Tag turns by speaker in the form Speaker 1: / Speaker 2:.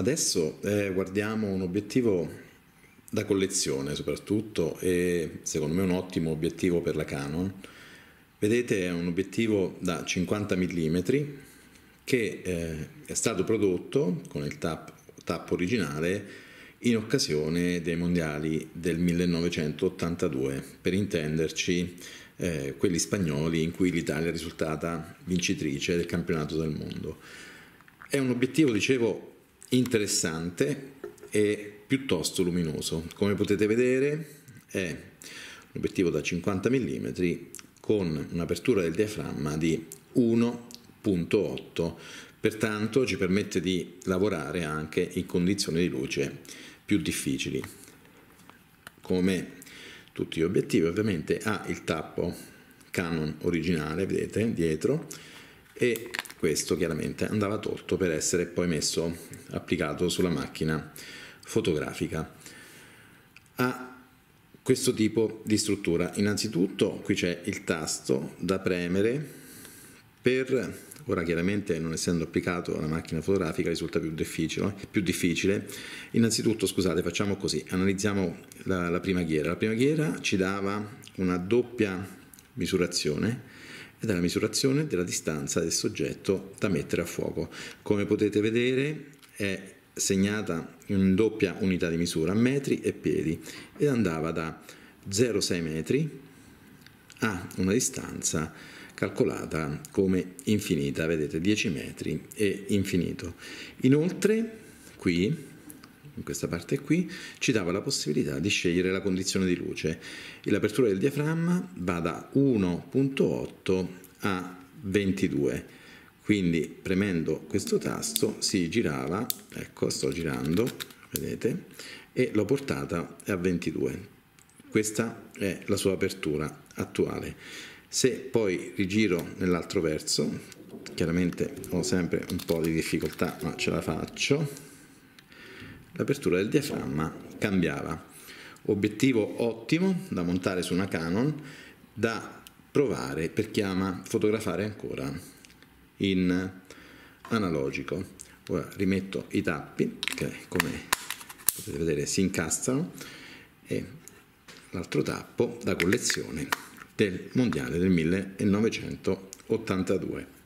Speaker 1: Adesso eh, guardiamo un obiettivo da collezione soprattutto e secondo me un ottimo obiettivo per la Canon. Vedete è un obiettivo da 50 mm che eh, è stato prodotto con il tap, tap originale in occasione dei mondiali del 1982, per intenderci eh, quelli spagnoli in cui l'Italia è risultata vincitrice del campionato del mondo. È un obiettivo, dicevo, interessante e piuttosto luminoso. Come potete vedere è un obiettivo da 50 mm con un'apertura del diaframma di 1.8, pertanto ci permette di lavorare anche in condizioni di luce più difficili. Come tutti gli obiettivi ovviamente ha il tappo Canon originale, vedete, dietro, e questo chiaramente andava tolto per essere poi messo, applicato sulla macchina fotografica. Ha questo tipo di struttura. Innanzitutto qui c'è il tasto da premere per, ora chiaramente non essendo applicato alla macchina fotografica risulta più difficile, eh, più difficile. innanzitutto scusate facciamo così, analizziamo la, la prima ghiera, la prima ghiera ci dava una doppia misurazione ed è la misurazione della distanza del soggetto da mettere a fuoco. Come potete vedere è segnata in doppia unità di misura, metri e piedi, ed andava da 0,6 metri a una distanza calcolata come infinita, vedete 10 metri e infinito. Inoltre qui in questa parte qui, ci dava la possibilità di scegliere la condizione di luce e l'apertura del diaframma va da 1.8 a 22. Quindi premendo questo tasto si girava, ecco sto girando, vedete, e l'ho portata a 22. Questa è la sua apertura attuale. Se poi rigiro nell'altro verso, chiaramente ho sempre un po' di difficoltà, ma ce la faccio l'apertura del diaframma cambiava. Obiettivo ottimo da montare su una Canon, da provare per chi ama fotografare ancora in analogico. Ora rimetto i tappi che come potete vedere si incastrano e l'altro tappo da collezione del mondiale del 1982.